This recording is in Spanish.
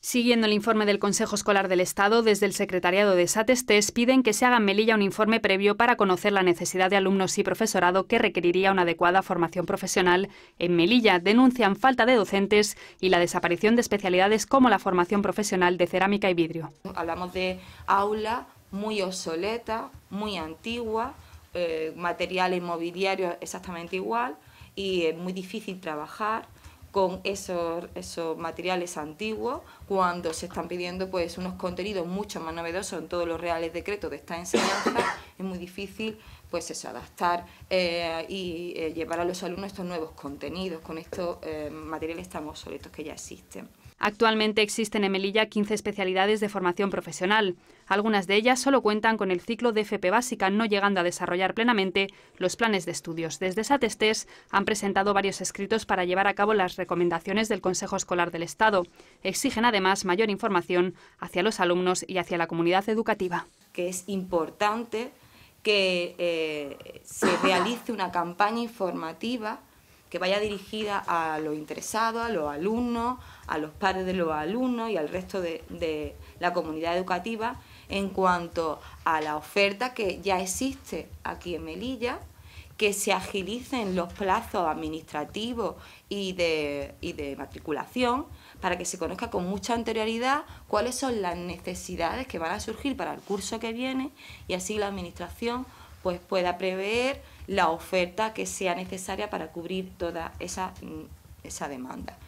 Siguiendo el informe del Consejo Escolar del Estado, desde el Secretariado de SATES-TES... piden que se haga en Melilla un informe previo para conocer la necesidad de alumnos y profesorado que requeriría una adecuada formación profesional. En Melilla denuncian falta de docentes y la desaparición de especialidades como la formación profesional de cerámica y vidrio. Hablamos de aula muy obsoleta, muy antigua, eh, material inmobiliario exactamente igual y es muy difícil trabajar con esos, esos materiales antiguos cuando se están pidiendo pues unos contenidos mucho más novedosos en todos los reales decretos de esta enseñanza es muy difícil pues eso, adaptar eh, y eh, llevar a los alumnos estos nuevos contenidos con estos eh, materiales tan obsoletos que ya existen. Actualmente existen en Melilla 15 especialidades de formación profesional. Algunas de ellas solo cuentan con el ciclo de FP básica, no llegando a desarrollar plenamente los planes de estudios. Desde SATESTES han presentado varios escritos para llevar a cabo las recomendaciones del Consejo Escolar del Estado. Exigen además mayor información hacia los alumnos y hacia la comunidad educativa. Que es importante que eh, se realice una campaña informativa que vaya dirigida a los interesados, a los alumnos, a los padres de los alumnos y al resto de la comunidad educativa en cuanto a la oferta que ya existe aquí en Melilla, que se agilicen los plazos administrativos y de, matriculación para que se conozca con mucha anterioridad cuáles son las necesidades que van a surgir para el curso que viene y así la Administración pues, pueda prever la oferta que sea necesaria para cubrir toda esa mm, demanda.